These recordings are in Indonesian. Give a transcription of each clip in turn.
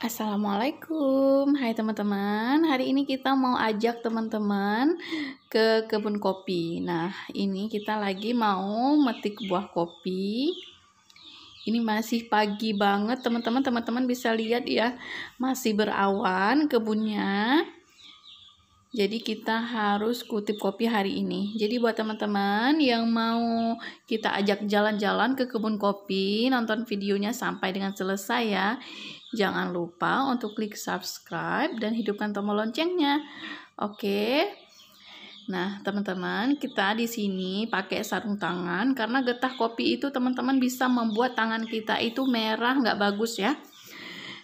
Assalamualaikum, hai teman-teman. Hari ini kita mau ajak teman-teman ke kebun kopi. Nah, ini kita lagi mau metik buah kopi. Ini masih pagi banget, teman-teman. Teman-teman bisa lihat ya, masih berawan kebunnya. Jadi kita harus kutip kopi hari ini. Jadi buat teman-teman yang mau kita ajak jalan-jalan ke kebun kopi, nonton videonya sampai dengan selesai ya. Jangan lupa untuk klik subscribe dan hidupkan tombol loncengnya. Oke. Nah, teman-teman, kita di sini pakai sarung tangan karena getah kopi itu teman-teman bisa membuat tangan kita itu merah nggak bagus ya.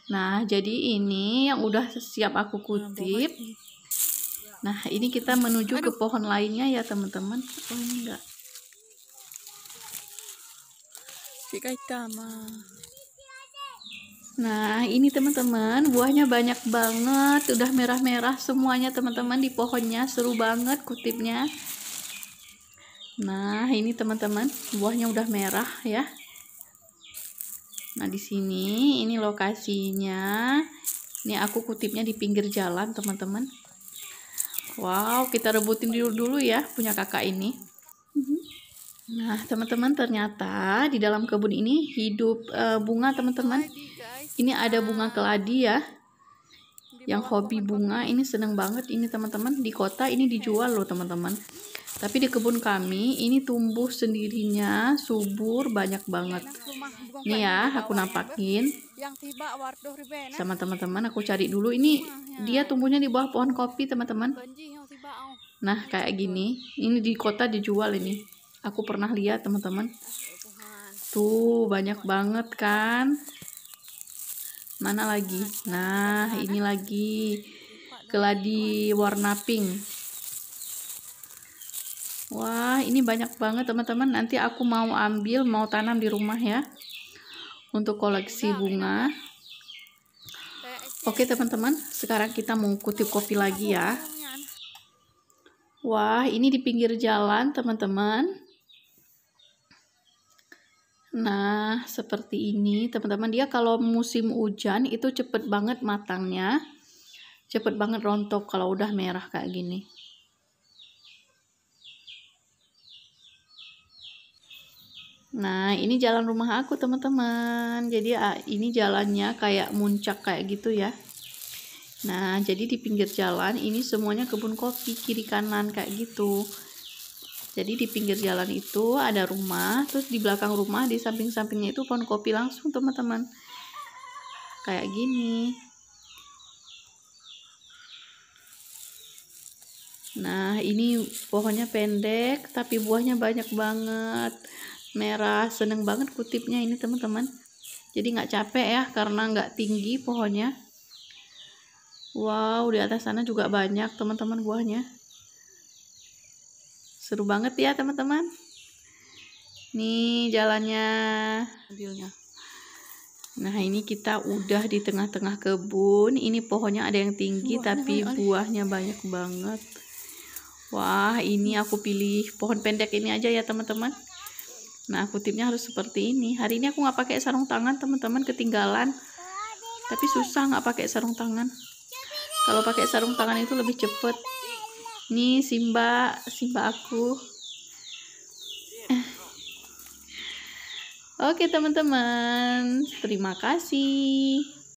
Nah, jadi ini yang udah siap aku nah, kutip. Nah, ini kita menuju Aduh. ke pohon lainnya ya, teman-teman. Oh, enggak. Nah, ini teman-teman, buahnya banyak banget. Udah merah-merah semuanya, teman-teman, di pohonnya. Seru banget kutipnya. Nah, ini teman-teman, buahnya udah merah ya. Nah, di sini ini lokasinya. Ini aku kutipnya di pinggir jalan, teman-teman. Wow, kita rebutin dulu dulu ya punya kakak ini. Mm-hmm. Nah, teman-teman ternyata di dalam kebun ini hidup uh, bunga teman-teman. Ini ada bunga keladi ya. Yang hobi bunga ini seneng banget ini teman-teman di kota ini dijual loh teman-teman. Tapi di kebun kami ini tumbuh sendirinya, subur banyak banget. Nih ya, aku ya, nampakin. Sama teman-teman aku cari dulu ini dia tumbuhnya di bawah pohon kopi, teman-teman. Oh. Nah, kayak gini. Ini di kota dijual ini. Aku pernah lihat, teman-teman. Tuh, banyak banget kan? Mana lagi? Nah, nah ini lagi keladi warna pink. Wah, ini banyak banget teman-teman. Nanti aku mau ambil, mau tanam di rumah ya. Untuk koleksi nah, bunga. Oke teman-teman, sekarang kita mau kutip kopi lagi ya. Wah, ini di pinggir jalan teman-teman. Nah, seperti ini teman-teman. Dia kalau musim hujan itu cepet banget matangnya. Cepet banget rontok kalau udah merah kayak gini. Nah, ini jalan rumah aku, teman-teman. Jadi, ah, ini jalannya kayak muncak kayak gitu ya. Nah, jadi di pinggir jalan ini semuanya kebun kopi kiri kanan kayak gitu. Jadi di pinggir jalan itu ada rumah, terus di belakang rumah di samping-sampingnya itu pohon kopi langsung, teman-teman. Kayak gini. Nah, ini pohonnya pendek tapi buahnya banyak banget merah seneng banget kutipnya ini teman-teman jadi nggak capek ya karena nggak tinggi pohonnya wow di atas sana juga banyak teman-teman buahnya seru banget ya teman-teman nih jalannya mobilnya Nah ini kita udah di tengah-tengah kebun Ini pohonnya ada yang tinggi tapi buahnya banyak banget Wah ini aku pilih pohon pendek ini aja ya teman-teman Nah, kutipnya harus seperti ini. Hari ini aku nggak pakai sarung tangan, teman-teman ketinggalan. Tapi susah nggak pakai sarung tangan. Kalau pakai sarung tangan itu lebih cepet. Nih Simba, Simba aku. Eh. Oke teman-teman, terima kasih.